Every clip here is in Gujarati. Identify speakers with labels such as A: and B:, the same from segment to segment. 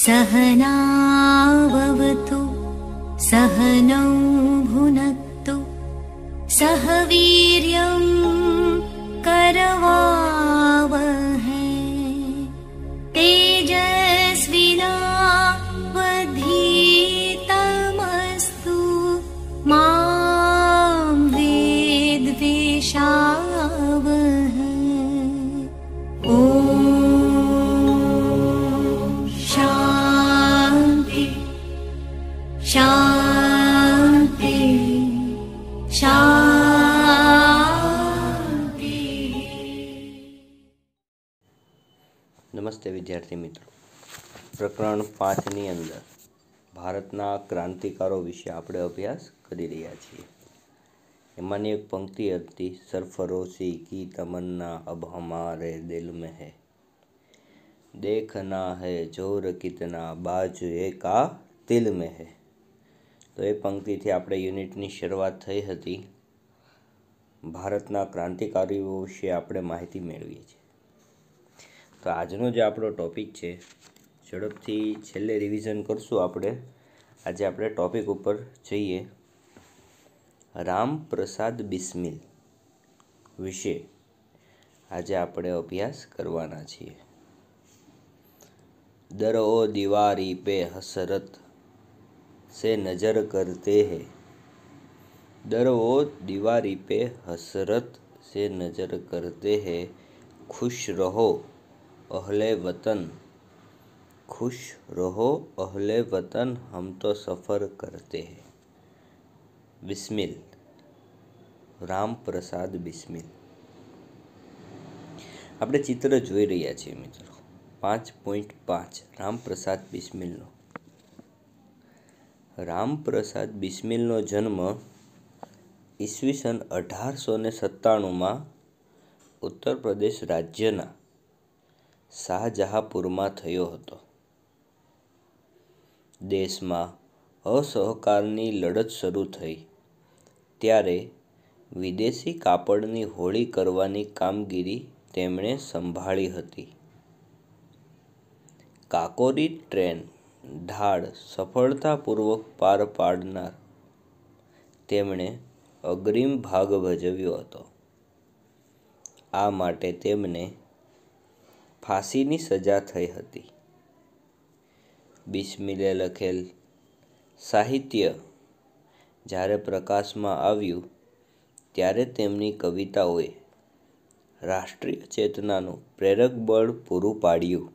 A: सहनाववतु भवतु सहनौ भुनक्तु सहवी
B: વિદ્યાર્થી મિત્રો પ્રકરણ પાંચની અંદર ભારતના ક્રાંતિકારો વિશે આપણે અભ્યાસ કરી રહ્યા છીએ એમાંની એક પંક્તિ હતી સરફરોશી કી તમન્ના અબ હમારે દિલ મે હૈ દેખના હૈ જોર કિતના બાજુ એકા દિલ મે હૈ તો એ પંક્તિથી આપણે યુનિટની શરૂઆત થઈ હતી ભારતના ક્રાંતિકારીઓ વિશે આપણે માહિતી મેળવીએ છીએ તો આજનો જે આપણો ટૉપિક છે ઝડપથી છેલ્લે રિવિઝન કરશું આપણે આજે આપણે ટૉપિક ઉપર જઈએ રામ પ્રસાદ બિસ્મિલ વિશે આજે આપણે અભ્યાસ કરવાના છીએ દરઓ દિવારી પે હસરત સે નજર કરતે હૈ દરઓ દિવારી પે હસરત સે નજર કરતે હૈ ખુશ રહો અહલે વતન ખુશ રહો અહલે વતન હમ તો સફર કરતે हैं બિસ્મિલ રામપ્રસાદ બિસ્મિલ આપણે ચિત્ર જોઈ રહ્યા છીએ મિત્રો પાંચ પોઈન્ટ પાંચ રામપ્રસાદ બિસ્મિલનો રામપ્રસાદ બિસ્મિલનો જન્મ ઈસવીસન અઢારસો ને સત્તાણુંમાં ઉત્તર પ્રદેશ રાજ્યના શાહજહાંપુરમાં થયો હતો દેશમાં અસહકારની લડત શરૂ થઈ ત્યારે વિદેશી કાપડની હોળી કરવાની કામગીરી તેમણે સંભાળી હતી કાકોરી ટ્રેન ધાડ સફળતાપૂર્વક પાર પાડનાર તેમણે અગ્રિમ ભાગ ભજવ્યો હતો આ માટે તેમને ફાંસીની સજા થઈ હતી બિસ્મિલે લખેલ સાહિત્ય જ્યારે પ્રકાશમાં આવ્યું ત્યારે તેમની કવિતાઓએ રાષ્ટ્રીય ચેતનાનું પ્રેરક બળ પૂરું પાડ્યું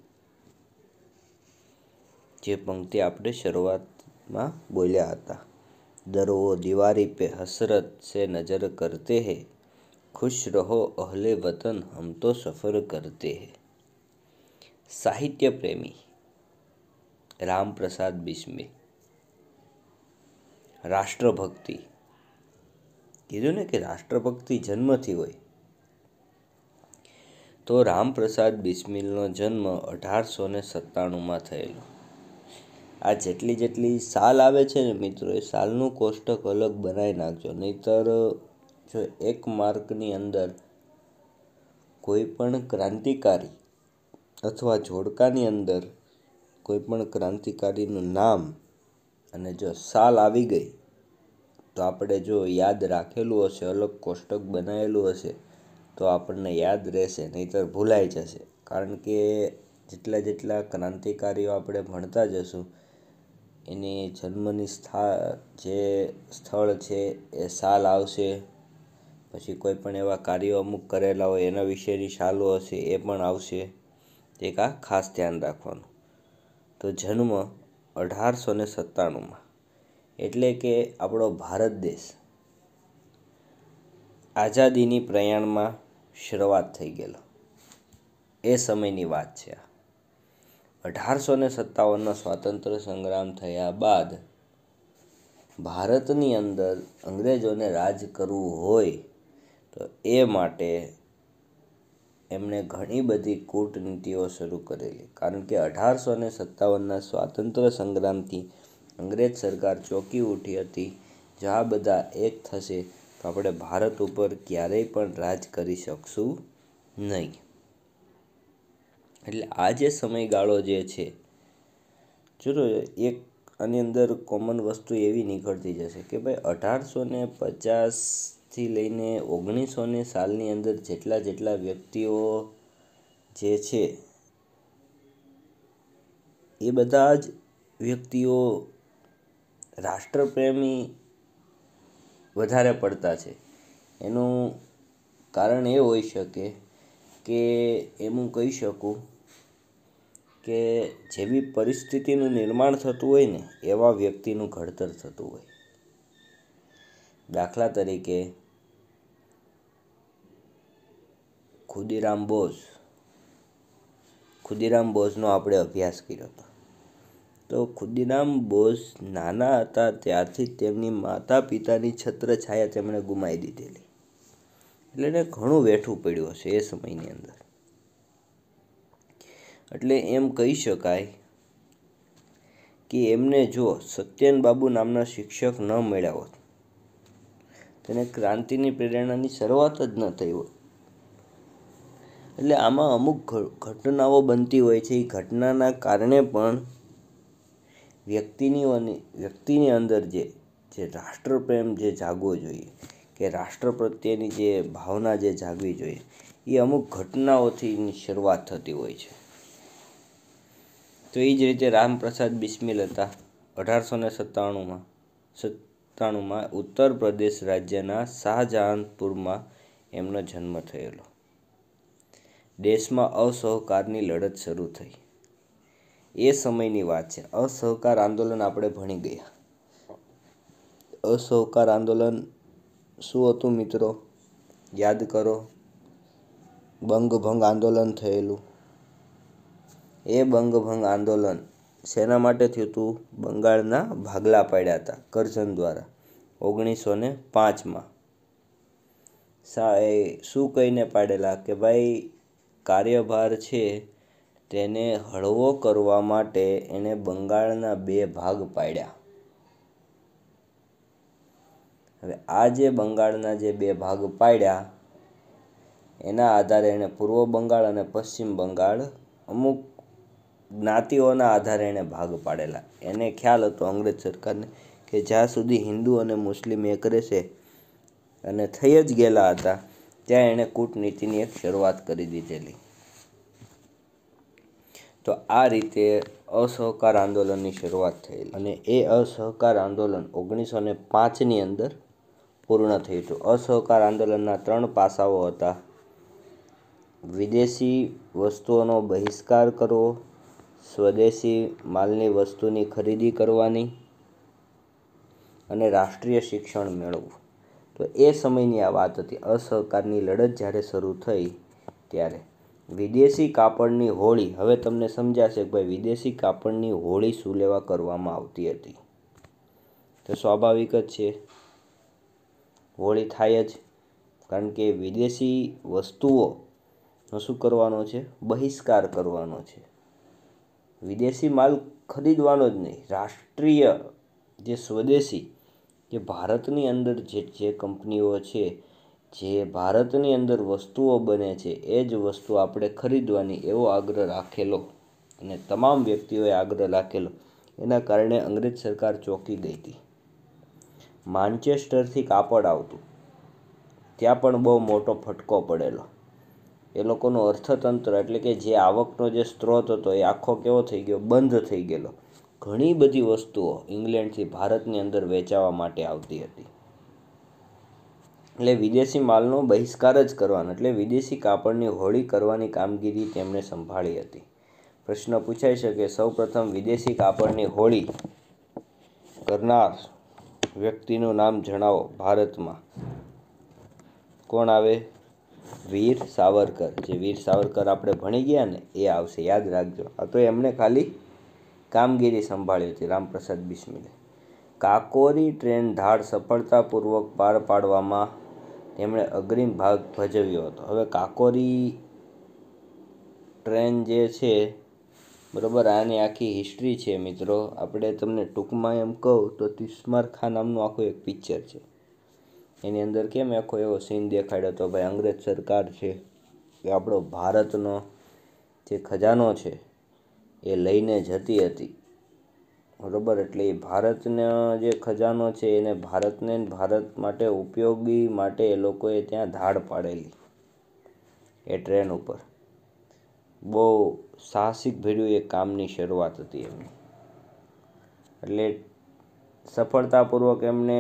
B: જે પંક્તિ આપણે શરૂઆતમાં બોલ્યા હતા દરવો દિવારી પે હસરત સે નજર કરતે હૈ ખુશ રહો અહલે વતન હમ તો સફર કરતે હૈ સાહિત્ય પ્રેમી રામપ્રસાદ બિસ્મિલ રાષ્ટ્રભક્તિ કીધું ને કે રાષ્ટ્રભક્તિ જન્મથી હોય તો રામપ્રસાદ બિસ્મિલનો જન્મ અઢારસો ને સત્તાણુંમાં થયેલો આ જેટલી જેટલી સાલ આવે છે ને મિત્રો એ સાલનું કોષ્ટક અલગ બનાવી નાખજો નહીતર જો એક માર્કની અંદર કોઈ પણ ક્રાંતિકારી અથવા જોડકાની અંદર કોઈપણ ક્રાંતિકારીનું નામ અને જો સાલ આવી ગઈ તો આપણે જો યાદ રાખેલું હશે અલગ કોષ્ટક બનાવેલું હશે તો આપણને યાદ રહેશે નહીંતર ભૂલાઈ જશે કારણ કે જેટલા જેટલા ક્રાંતિકારીઓ આપણે ભણતા જશું એની જન્મની સ્થા જે સ્થળ છે એ સાલ આવશે પછી કોઈ પણ એવા કાર્યો અમુક કરેલા હોય એના વિશેની સાલો હશે એ પણ આવશે એક આ ખાસ ધ્યાન રાખવાનું તો જન્મ અઢારસો ને સત્તાણુંમાં એટલે કે આપણો ભારત દેશ આઝાદીની પ્રયાણમાં શરૂઆત થઈ ગયેલો એ સમયની વાત છે આ અઢારસો ને સત્તાવનનો સ્વાતંત્ર્ય સંગ્રામ થયા બાદ ભારતની અંદર અંગ્રેજોને રાજ કરવું હોય તો એ માટે એમણે ઘણી બધી કૂટનીતિઓ શરૂ કરેલી કારણ કે અઢારસો ને સત્તાવનના સ્વાતંત્ર્ય સંગ્રામથી અંગ્રેજ સરકાર ચોંકી ઉઠી હતી જ્યાં બધા એક થશે તો આપણે ભારત ઉપર ક્યારેય પણ રાજ કરી શકશું નહીં એટલે આજે સમયગાળો જે છે ચલો એક આની અંદર કોમન વસ્તુ એવી નીકળતી જશે કે ભાઈ અઢારસો ને પચાસ થી લઈને ઓગણીસોને સાલની અંદર જેટલા જેટલા વ્યક્તિઓ જે છે એ બધા જ વ્યક્તિઓ રાષ્ટ્રપ્રેમી વધારે પડતા છે એનું કારણ એ હોઈ શકે કે એમ હું કહી શકું કે જેવી પરિસ્થિતિનું નિર્માણ થતું હોય ને એવા વ્યક્તિનું ઘડતર થતું હોય દાખલા તરીકે ખુદીરામ બોઝ ખુદીરામ બોઝનો આપણે અભ્યાસ કર્યો હતો તો ખુદીરામ બોઝ નાના હતા ત્યારથી તેમની માતા પિતાની છત્રછાયા તેમણે ગુમાવી દીધેલી એટલે એને ઘણું વેઠવું પડ્યું હશે એ સમયની અંદર એટલે એમ કહી શકાય કે એમને જો સત્યન બાબુ નામના શિક્ષક ન મળ્યા હોત તેને ક્રાંતિની પ્રેરણાની શરૂઆત જ ન થઈ હોત એટલે આમાં અમુક ઘટનાઓ બનતી હોય છે એ ઘટનાના કારણે પણ વ્યક્તિની વ્યક્તિની અંદર જે જે રાષ્ટ્રપ્રેમ જે જાગવો જોઈએ કે રાષ્ટ્ર પ્રત્યેની જે ભાવના જે જાગવી જોઈએ એ અમુક ઘટનાઓથી એની શરૂઆત થતી હોય છે તો એ જ રીતે રામપ્રસાદ બિસ્મિલ હતા અઢારસો ને સત્તાણુંમાં સત્તાણુંમાં ઉત્તર પ્રદેશ રાજ્યના શાહજહાનપુરમાં એમનો જન્મ થયેલો દેશમાં અસહકારની લડત શરૂ થઈ એ સમયની વાત છે અસહકાર આંદોલન આપણે ભણી ગયા અસહકાર આંદોલન શું હતું મિત્રો યાદ કરો બંગભંગ આંદોલન થયેલું એ બંગભંગ આંદોલન શેના માટે થયું હતું બંગાળના ભાગલા પાડ્યા હતા કરજન દ્વારા ઓગણીસો ને પાંચમાં સા શું કહીને પાડેલા કે ભાઈ કાર્યભાર છે તેને હળવો કરવા માટે એણે બંગાળના બે ભાગ પાડ્યા હવે આ જે બંગાળના જે બે ભાગ પાડ્યા એના આધારે એણે પૂર્વ બંગાળ અને પશ્ચિમ બંગાળ અમુક જ્ઞાતિઓના આધારે એણે ભાગ પાડેલા એને ખ્યાલ હતો અંગ્રેજ સરકારને કે જ્યાં સુધી હિન્દુ અને મુસ્લિમ એક રહેશે અને થઈ જ ગયેલા હતા ત્યાં એણે કૂટનીતિની એક શરૂઆત કરી દીધેલી તો આ રીતે અસહકાર આંદોલનની શરૂઆત થયેલી અને એ અસહકાર આંદોલન ઓગણીસો ને પાંચની અંદર પૂર્ણ થયું હતું અસહકાર આંદોલનના ત્રણ પાસાઓ હતા વિદેશી વસ્તુઓનો બહિષ્કાર કરવો સ્વદેશી માલની વસ્તુની ખરીદી કરવાની અને રાષ્ટ્રીય શિક્ષણ મેળવવું તો એ સમયની આ વાત હતી અસહકારની લડત જ્યારે શરૂ થઈ ત્યારે વિદેશી કાપડની હોળી હવે તમને સમજાશે કે ભાઈ વિદેશી કાપડની હોળી શું લેવા કરવામાં આવતી હતી તો સ્વાભાવિક જ છે હોળી થાય જ કારણ કે વિદેશી વસ્તુઓનો શું કરવાનો છે બહિષ્કાર કરવાનો છે વિદેશી માલ ખરીદવાનો જ નહીં રાષ્ટ્રીય જે સ્વદેશી કે ભારતની અંદર જે જે કંપનીઓ છે જે ભારતની અંદર વસ્તુઓ બને છે એ જ વસ્તુ આપણે ખરીદવાની એવો આગ્રહ રાખેલો અને તમામ વ્યક્તિઓએ આગ્રહ રાખેલો એના કારણે અંગ્રેજ સરકાર ચોંકી ગઈ હતી માન્ચેસ્ટરથી કાપડ આવતું ત્યાં પણ બહુ મોટો ફટકો પડેલો એ લોકોનું અર્થતંત્ર એટલે કે જે આવકનો જે સ્ત્રોત હતો એ આખો કેવો થઈ ગયો બંધ થઈ ગયેલો ઘણી બધી વસ્તુઓ ઇંગ્લેન્ડથી ભારતની અંદર વેચાવા માટે આવતી હતી એટલે વિદેશી માલનો બહિષ્કાર જ કરવાનો એટલે વિદેશી કાપડની હોળી કરવાની કામગીરી તેમણે સંભાળી હતી પ્રશ્ન પૂછાઈ શકે સૌપ્રથમ વિદેશી કાપડની હોળી કરનાર વ્યક્તિનું નામ જણાવો ભારતમાં કોણ આવે વીર સાવરકર જે વીર સાવરકર આપણે ભણી ગયા ને એ આવશે યાદ રાખજો આ તો એમણે ખાલી કામગીરી સંભાળી હતી રામપ્રસાદ બિસ્મિલે કાકોરી ટ્રેન ધાડ સફળતાપૂર્વક પાર પાડવામાં તેમણે અગ્રિમ ભાગ ભજવ્યો હતો હવે કાકોરી ટ્રેન જે છે બરાબર આની આખી હિસ્ટ્રી છે મિત્રો આપણે તમને ટૂંકમાં એમ કહું તો તિસ્માર ખા નામનું આખું એક પિક્ચર છે એની અંદર કેમ આખો એવો સીન દેખાડ્યો હતો ભાઈ અંગ્રેજ સરકાર છે કે આપણો ભારતનો જે ખજાનો છે એ લઈને જતી હતી બરાબર એટલે એ ભારતનો જે ખજાનો છે એને ભારતને ભારત માટે ઉપયોગી માટે એ લોકોએ ત્યાં ધાડ પાડેલી એ ટ્રેન ઉપર બહુ સાહસિક ભર્યું એ કામની શરૂઆત હતી એમની એટલે સફળતાપૂર્વક એમણે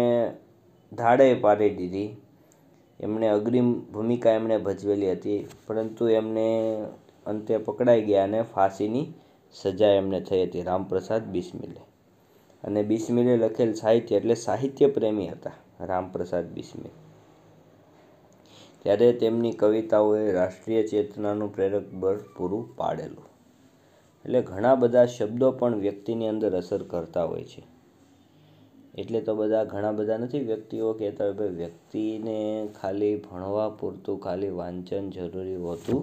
B: ધાડે પાડી દીધી એમણે અગ્રિમ ભૂમિકા એમણે ભજવેલી હતી પરંતુ એમને અંતે પકડાઈ ગયા અને ફાંસીની સજા એમને થઈ હતી રામપ્રસાદ બિસ્મિલે અને બિસ્મિલે લખેલ સાહિત્ય એટલે સાહિત્ય પ્રેમી હતા રામપ્રસાદ બિસ્મિલ ત્યારે તેમની કવિતાઓએ રાષ્ટ્રીય ચેતનાનું પ્રેરક બળ પૂરું પાડેલું એટલે ઘણા બધા શબ્દો પણ વ્યક્તિની અંદર અસર કરતા હોય છે એટલે તો બધા ઘણા બધા નથી વ્યક્તિઓ કહેતા હોય ભાઈ વ્યક્તિને ખાલી ભણવા પૂરતું ખાલી વાંચન જરૂરી હોતું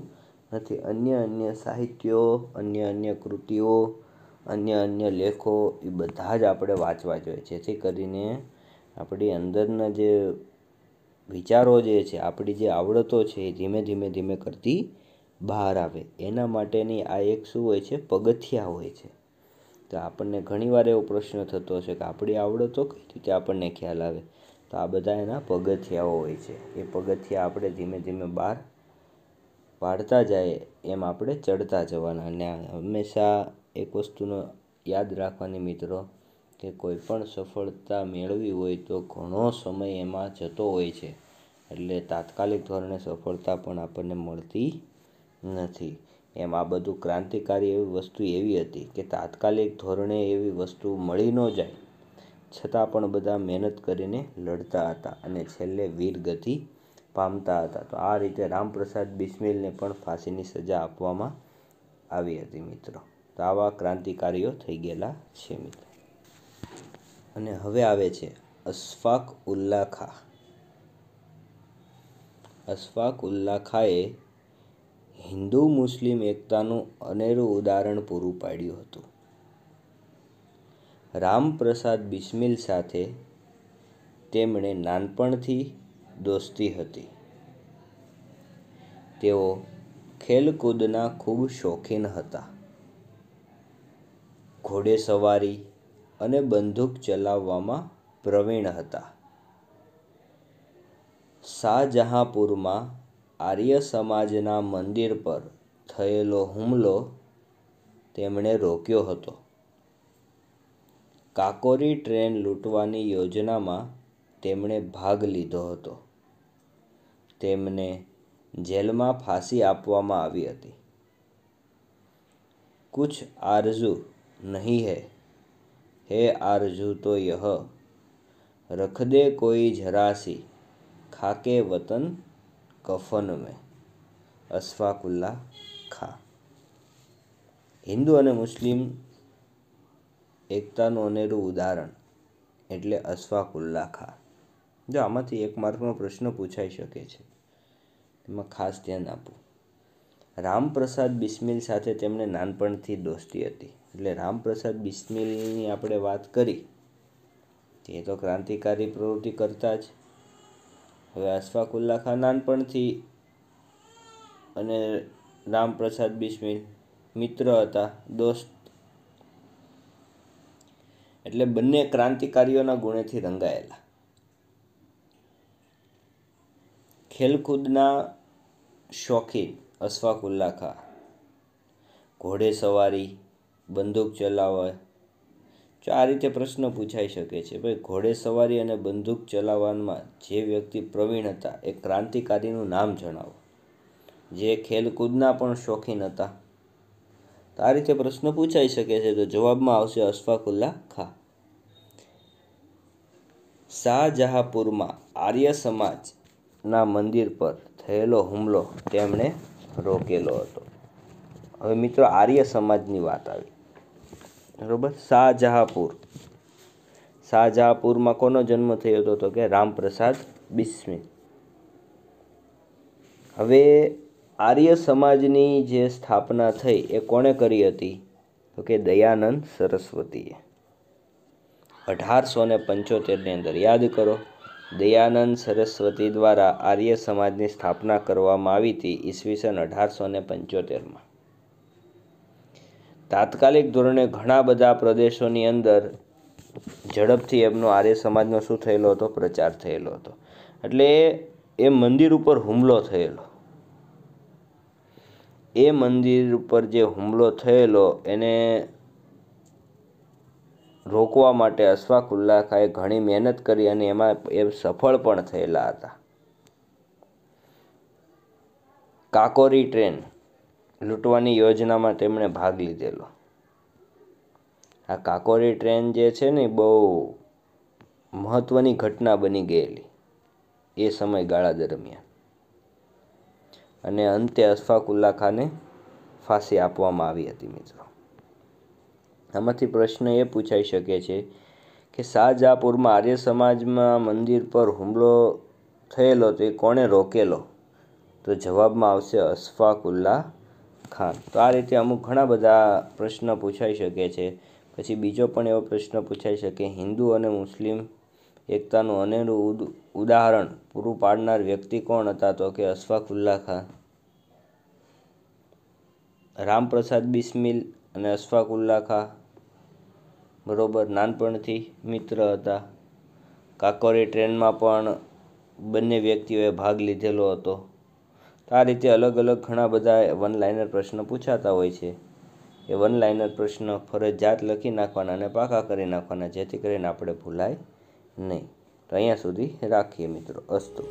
B: નથી અન્ય અન્ય સાહિત્યો અન્ય અન્ય કૃતિઓ અન્ય અન્ય લેખો એ બધા જ આપણે વાંચવા જોઈએ જેથી કરીને આપણી અંદરના જે વિચારો જે છે આપણી જે આવડતો છે એ ધીમે ધીમે ધીમે કરતી બહાર આવે એના માટેની આ એક શું હોય છે પગથિયાં હોય છે તો આપણને ઘણીવાર એવો પ્રશ્ન થતો હશે કે આપણી આવડતો કઈ રીતે આપણને ખ્યાલ આવે તો આ બધા એના પગથિયાં હોય છે એ પગથિયા આપણે ધીમે ધીમે બહાર પાડતા જાય એમ આપણે ચડતા જવાના અને હંમેશા એક વસ્તુનો યાદ રાખવાની મિત્રો કે કોઈ પણ સફળતા મેળવી હોય તો ઘણો સમય એમાં જતો હોય છે એટલે તાત્કાલિક ધોરણે સફળતા પણ આપણને મળતી નથી એમ આ બધું ક્રાંતિકારી એવી વસ્તુ એવી હતી કે તાત્કાલિક ધોરણે એવી વસ્તુ મળી ન જાય છતાં પણ બધા મહેનત કરીને લડતા હતા અને છેલ્લે વીરગતિ પામતા હતા તો આ રીતે રામપ્રસાદ બિસ્મિલને પણ ફાંસીની સજા આપવામાં આવી હતી મિત્રો તો આવા ક્રાંતિકારીઓ થઈ ગયેલા છે મિત્રો અને હવે આવે છે અશફાક ઉલ્લા ખા અશફાક ઉલ્લા ખાએ હિન્દુ મુસ્લિમ એકતાનું અનેરું ઉદાહરણ પૂરું પાડ્યું હતું રામપ્રસાદ બિસ્મિલ સાથે તેમણે નાનપણથી દોસ્તી હતી તેઓ ખેલકૂદના ખૂબ શોખીન હતા ઘોડેસવારી અને બંદૂક ચલાવવામાં પ્રવીણ હતા શાહજહાંપુરમાં આર્ય સમાજના મંદિર પર થયેલો હુમલો તેમણે રોક્યો હતો કાકોરી ટ્રેન લૂંટવાની યોજનામાં તેમણે ભાગ લીધો હતો તેમને જેલમાં ફાંસી આપવામાં આવી હતી કુછ આરજુ નહીં હૈ હે આરઝુ તો યહ રખ દે કોઈ જરાસી ખાકે વતન કફન મેં અશફાકુલ્લા ખા હિન્દુ અને મુસ્લિમ એકતાનું અનેરું ઉદાહરણ એટલે અશફાકુલ્લા ખા જો આમાંથી એક માર્કનો પ્રશ્ન પૂછાઈ શકે છે એમાં ખાસ ધ્યાન આપવું રામપ્રસાદ બિસ્મિલ સાથે તેમણે નાનપણથી દોસ્તી હતી એટલે રામપ્રસાદ બિસ્મિલની આપણે વાત કરી તે તો ક્રાંતિકારી પ્રવૃત્તિ કરતા જ હવે અશફાકુલ્લા ખાન નાનપણથી અને રામપ્રસાદ બિસ્મિલ મિત્ર હતા દોસ્ત એટલે બંને ક્રાંતિકારીઓના ગુણેથી રંગાયેલા ખેલકૂદના શોખીન અશફાકુલ્લા ખા ઘોડે સવારી બંદૂક ચલાવે તો આ રીતે પ્રશ્ન પૂછાઈ શકે છે ભાઈ ઘોડે સવારી અને બંદૂક ચલાવવામાં જે વ્યક્તિ પ્રવીણ હતા એ ક્રાંતિકારીનું નામ જણાવો જે ખેલકૂદના પણ શોખીન હતા તો આ રીતે પ્રશ્ન પૂછાઈ શકે છે તો જવાબમાં આવશે અશફાકુલ્લા ખા શાહજહાંપુરમાં આર્ય સમાજ ના મંદિર પર થયેલો હુમલો તેમણે રોકેલો હતો હવે મિત્રો આર્ય સમાજની વાત આવી બરોબર શાહજહાંપુર શાહજહાંપુરમાં કોનો જન્મ થયો હતો તો કે રામપ્રસાદ બિસ્મી હવે આર્ય સમાજની જે સ્થાપના થઈ એ કોણે કરી હતી તો કે દયાનંદ સરસ્વતીએ અઢારસો ને પંચોતેરની અંદર યાદ કરો દયાનંદ સરસ્વતી દ્વારા આર્ય સમાજની સ્થાપના કરવામાં આવી હતી ઈસવીસન અઢારસો ને પંચોતેરમાં તાત્કાલિક ધોરણે ઘણા બધા પ્રદેશોની અંદર ઝડપથી એમનો આર્ય સમાજનો શું થયેલો હતો પ્રચાર થયેલો હતો એટલે એ મંદિર ઉપર હુમલો થયેલો એ મંદિર ઉપર જે હુમલો થયેલો એને રોકવા માટે અશફાકુલ્લા ખાએ ઘણી મહેનત કરી અને એમાં એ સફળ પણ થયેલા હતા કાકોરી ટ્રેન લૂંટવાની યોજનામાં તેમણે ભાગ લીધેલો આ કાકોરી ટ્રેન જે છે ને બહુ મહત્ત્વની ઘટના બની ગયેલી એ સમયગાળા દરમિયાન અને અંતે અશફાકુલ્લા ખાને ફાંસી આપવામાં આવી હતી મિત્રો આમાંથી પ્રશ્ન એ પૂછાઈ શકે છે કે શાહજહાપુરમાં આર્ય સમાજમાં મંદિર પર હુમલો થયેલો તે કોણે રોકેલો તો જવાબમાં આવશે અશફાકુલ્લા ખાન તો આ રીતે અમુક ઘણા બધા પ્રશ્ન પૂછાઈ શકે છે પછી બીજો પણ એવો પ્રશ્ન પૂછાઈ શકે હિન્દુ અને મુસ્લિમ એકતાનું અનેરું ઉદાહરણ પૂરું પાડનાર વ્યક્તિ કોણ હતા તો કે અશફાકુલ્લા ખાન રામપ્રસાદ બિસ્મિલ અને અશફાકુલ્લા ખા બરાબર નાનપણથી મિત્ર હતા કાકોરી ટ્રેનમાં પણ બંને વ્યક્તિઓએ ભાગ લીધેલો હતો તો આ રીતે અલગ અલગ ઘણા બધા વન લાઇનર પ્રશ્ન પૂછાતા હોય છે એ વન લાઇનર પ્રશ્ન ફરજિયાત લખી નાખવાના અને પાકા કરી નાખવાના જેથી કરીને આપણે ભૂલાય નહીં તો અહીંયા સુધી રાખીએ મિત્રો અસ્તુ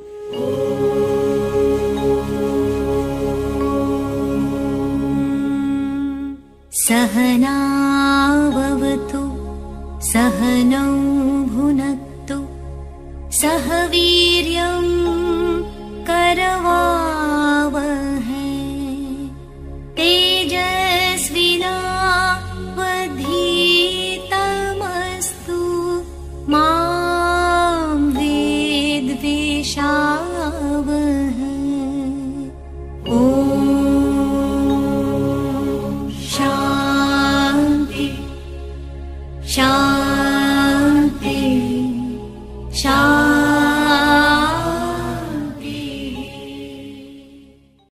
A: सहनावतु सहनं भुनक्तु सहवी